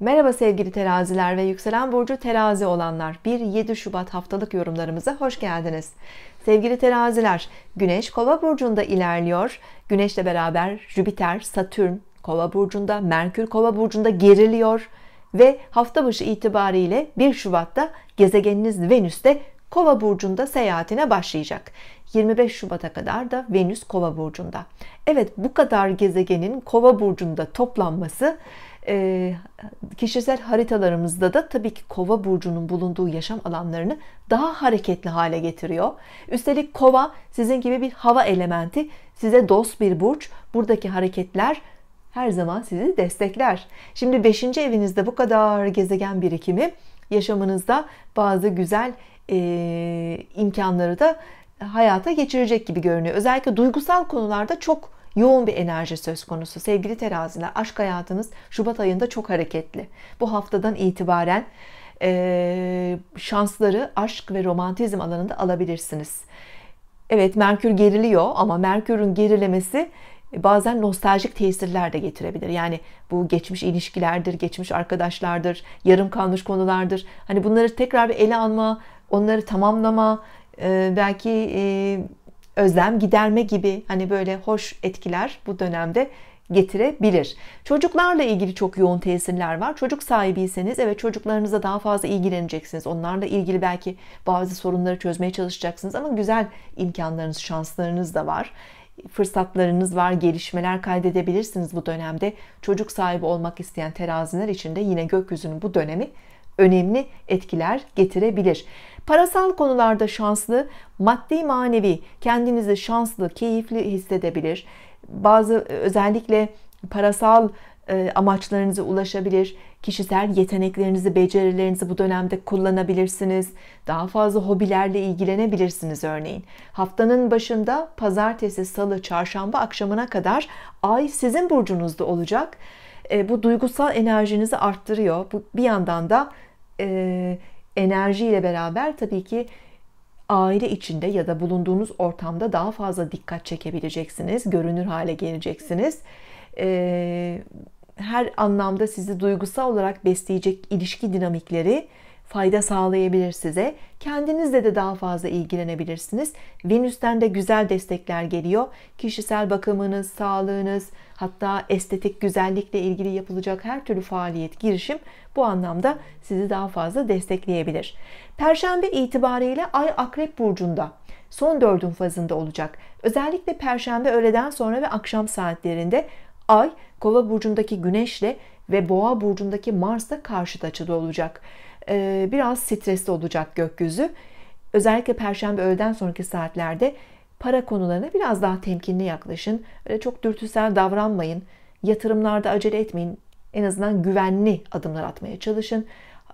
Merhaba sevgili teraziler ve yükselen burcu terazi olanlar. 1-7 Şubat haftalık yorumlarımıza hoş geldiniz. Sevgili teraziler, Güneş Kova burcunda ilerliyor. Güneşle beraber Jüpiter, Satürn Kova burcunda, Merkür Kova burcunda geriliyor ve hafta başı itibariyle 1 Şubat'ta gezegeniniz Venüs de Kova burcunda seyahatine başlayacak. 25 Şubat'a kadar da Venüs Kova burcunda. Evet, bu kadar gezegenin Kova burcunda toplanması e, kişisel haritalarımızda da tabii ki kova burcunun bulunduğu yaşam alanlarını daha hareketli hale getiriyor. Üstelik kova sizin gibi bir hava elementi, size dost bir burç. Buradaki hareketler her zaman sizi destekler. Şimdi 5. evinizde bu kadar gezegen birikimi yaşamınızda bazı güzel e, imkanları da hayata geçirecek gibi görünüyor. Özellikle duygusal konularda çok yoğun bir enerji söz konusu. Sevgili teraziler aşk hayatınız Şubat ayında çok hareketli. Bu haftadan itibaren e, şansları aşk ve romantizm alanında alabilirsiniz. Evet Merkür geriliyor ama Merkür'ün gerilemesi e, bazen nostaljik tesirler de getirebilir. Yani bu geçmiş ilişkilerdir, geçmiş arkadaşlardır, yarım kalmış konulardır. Hani bunları tekrar bir ele alma, onları tamamlama, e, belki e, özlem giderme gibi hani böyle hoş etkiler bu dönemde getirebilir. Çocuklarla ilgili çok yoğun tesirler var. Çocuk sahibiyseniz evet çocuklarınıza daha fazla ilgileneceksiniz. Onlarla ilgili belki bazı sorunları çözmeye çalışacaksınız ama güzel imkanlarınız, şanslarınız da var. Fırsatlarınız var, gelişmeler kaydedebilirsiniz bu dönemde. Çocuk sahibi olmak isteyen teraziler için de yine gökyüzünün bu dönemi önemli etkiler getirebilir. Parasal konularda şanslı, maddi manevi kendinizi şanslı, keyifli hissedebilir. Bazı e, özellikle parasal e, amaçlarınızı ulaşabilir. Kişisel yeteneklerinizi, becerilerinizi bu dönemde kullanabilirsiniz. Daha fazla hobilerle ilgilenebilirsiniz örneğin. Haftanın başında pazartesi, salı, çarşamba akşamına kadar ay sizin burcunuzda olacak. E, bu duygusal enerjinizi arttırıyor. Bu bir yandan da e, enerjiyle beraber tabii ki aile içinde ya da bulunduğunuz ortamda daha fazla dikkat çekebileceksiniz, görünür hale geleceksiniz. E, her anlamda sizi duygusal olarak besleyecek ilişki dinamikleri fayda sağlayabilir size. Kendinizle de daha fazla ilgilenebilirsiniz. Venüs'ten de güzel destekler geliyor. Kişisel bakımınız, sağlığınız, hatta estetik güzellikle ilgili yapılacak her türlü faaliyet, girişim bu anlamda sizi daha fazla destekleyebilir. Perşembe itibariyle Ay Akrep Burcu'nda son dördün fazında olacak. Özellikle Perşembe öğleden sonra ve akşam saatlerinde Ay Kova burcundaki Güneş'le ve Boğa burcundaki Mars'la karşıt açıda olacak. E, biraz stresli olacak gökyüzü. Özellikle perşembe öğleden sonraki saatlerde para konularına biraz daha temkinli yaklaşın. Öyle çok dürtüsel davranmayın. Yatırımlarda acele etmeyin. En azından güvenli adımlar atmaya çalışın.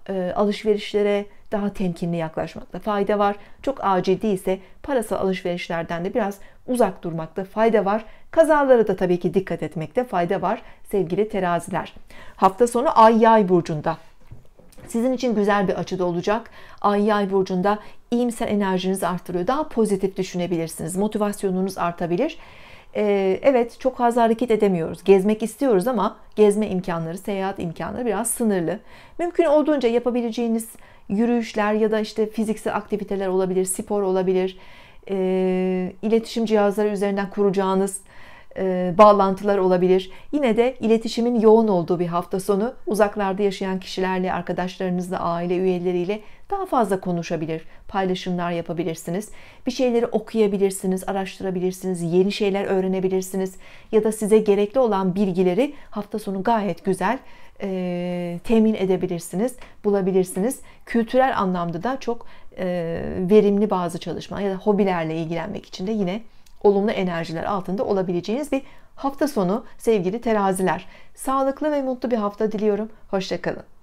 E, alışverişlere daha temkinli yaklaşmakta fayda var. Çok acil değilse parasal alışverişlerden de biraz uzak durmakta fayda var. Kazalara da tabii ki dikkat etmekte fayda var sevgili teraziler. Hafta sonu Ay Yay burcunda sizin için güzel bir açıda olacak. Ay yay burcunda iyimser enerjiniz arttırıyor. Daha pozitif düşünebilirsiniz. Motivasyonunuz artabilir. Ee, evet çok fazla hareket edemiyoruz. Gezmek istiyoruz ama gezme imkanları, seyahat imkanları biraz sınırlı. Mümkün olduğunca yapabileceğiniz yürüyüşler ya da işte fiziksel aktiviteler olabilir, spor olabilir. Ee, iletişim cihazları üzerinden kuracağınız e, bağlantılar olabilir. Yine de iletişimin yoğun olduğu bir hafta sonu uzaklarda yaşayan kişilerle, arkadaşlarınızla, aile üyeleriyle daha fazla konuşabilir, paylaşımlar yapabilirsiniz. Bir şeyleri okuyabilirsiniz, araştırabilirsiniz, yeni şeyler öğrenebilirsiniz ya da size gerekli olan bilgileri hafta sonu gayet güzel e, temin edebilirsiniz, bulabilirsiniz. Kültürel anlamda da çok e, verimli bazı çalışma ya da hobilerle ilgilenmek için de yine olumlu enerjiler altında olabileceğiniz bir hafta sonu sevgili teraziler. Sağlıklı ve mutlu bir hafta diliyorum. Hoşçakalın.